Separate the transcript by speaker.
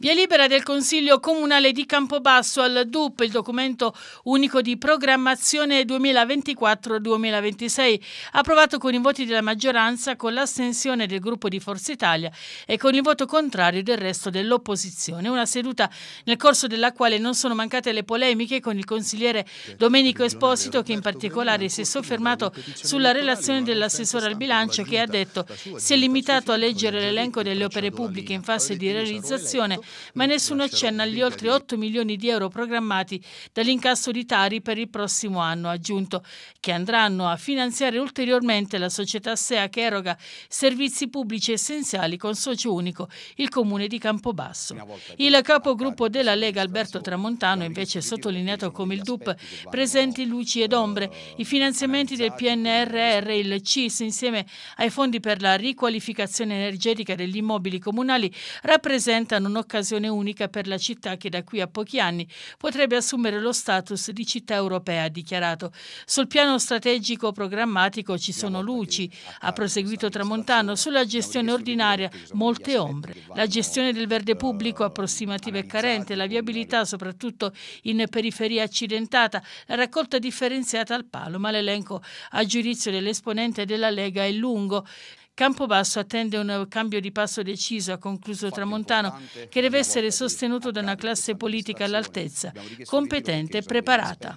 Speaker 1: Via libera del Consiglio Comunale di Campobasso al DUP, il documento unico di programmazione 2024-2026, approvato con i voti della maggioranza, con l'assenzione del gruppo di Forza Italia e con il voto contrario del resto dell'opposizione. Una seduta nel corso della quale non sono mancate le polemiche con il consigliere Domenico Esposito che in particolare si è soffermato sulla relazione dell'assessore al bilancio che ha detto si è limitato a leggere l'elenco delle opere pubbliche in fase di realizzazione ma nessuno accenna agli oltre 8 milioni di euro programmati dall'incasso di Tari per il prossimo anno, aggiunto che andranno a finanziare ulteriormente la società SEA che eroga servizi pubblici essenziali con socio unico, il comune di Campobasso. Il capogruppo della Lega Alberto Tramontano invece ha sottolineato come il DUP presenti luci ed ombre, i finanziamenti del PNRR e il CIS insieme ai fondi per la riqualificazione energetica degli immobili comunali rappresentano un'occasione un'occasione unica per la città che da qui a pochi anni potrebbe assumere lo status di città europea, ha dichiarato. Sul piano strategico programmatico ci sono luci, ha proseguito Tramontano, sulla gestione ordinaria molte ombre. La gestione del verde eh, pubblico approssimativa e carente, la viabilità soprattutto in periferia accidentata, la raccolta differenziata al palo, ma l'elenco a giudizio dell'esponente della Lega è lungo. Campobasso attende un cambio di passo deciso, ha concluso Tramontano, che deve essere sostenuto da una classe politica all'altezza, competente e preparata.